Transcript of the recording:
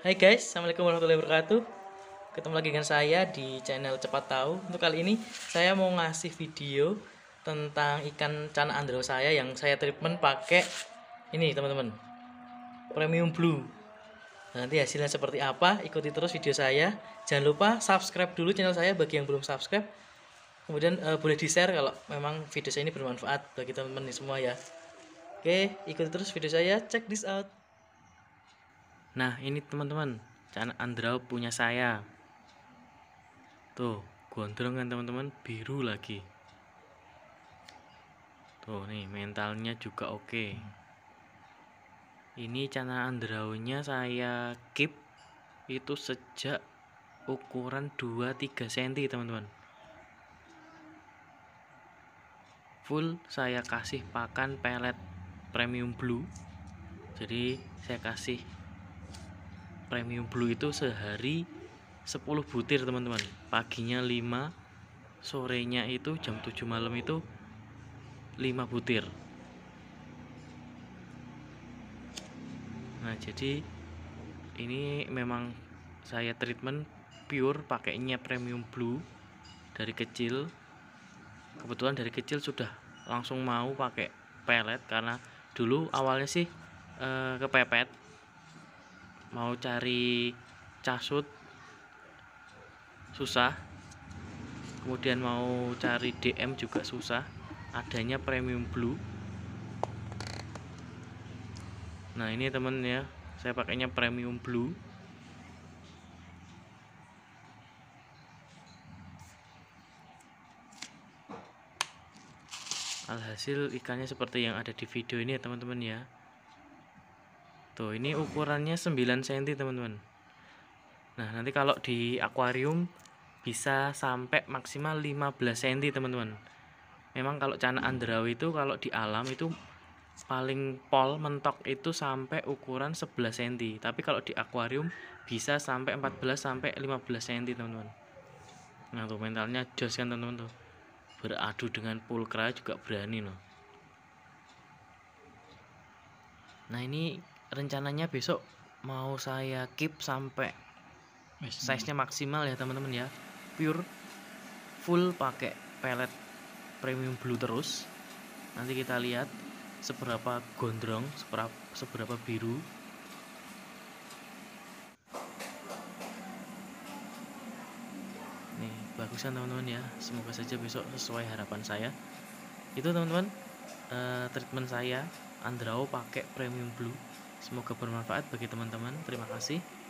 Hai guys, Assalamualaikum warahmatullahi wabarakatuh Ketemu lagi dengan saya di channel Cepat Tahu Untuk kali ini saya mau ngasih video Tentang ikan cana andro saya Yang saya treatment pakai Ini teman-teman Premium Blue Nanti hasilnya seperti apa, ikuti terus video saya Jangan lupa subscribe dulu channel saya Bagi yang belum subscribe Kemudian uh, boleh di-share kalau memang video saya ini bermanfaat Bagi teman-teman semua ya Oke, ikuti terus video saya Check this out nah ini teman-teman cana Andrao punya saya tuh gondrong kan teman-teman biru lagi tuh nih mentalnya juga oke okay. ini cana nya saya keep itu sejak ukuran 2-3 cm teman-teman full saya kasih pakan pelet premium blue jadi saya kasih premium blue itu sehari 10 butir teman-teman paginya 5 sorenya itu jam 7 malam itu 5 butir nah jadi ini memang saya treatment pure pakainya premium blue dari kecil kebetulan dari kecil sudah langsung mau pakai pelet karena dulu awalnya sih e, kepepet mau cari casut susah kemudian mau cari DM juga susah adanya premium blue nah ini temen ya saya pakainya premium blue alhasil ikannya seperti yang ada di video ini ya teman-teman ya tuh ini ukurannya 9 cm teman-teman nah nanti kalau di akuarium bisa sampai maksimal 15 cm teman-teman memang kalau cana andrau itu kalau di alam itu paling pol mentok itu sampai ukuran 11 cm tapi kalau di akuarium bisa sampai 14 sampai 15 cm teman-teman nah tuh mentalnya jos kan teman-teman tuh beradu dengan pulkra juga berani loh nah ini rencananya besok mau saya keep sampai size nya maksimal ya teman-teman ya pure full pakai pelet premium blue terus nanti kita lihat seberapa gondrong seberapa, seberapa biru nih kan teman-teman ya semoga saja besok sesuai harapan saya itu teman-teman uh, treatment saya Andrao pakai premium blue Semoga bermanfaat bagi teman-teman. Terima kasih.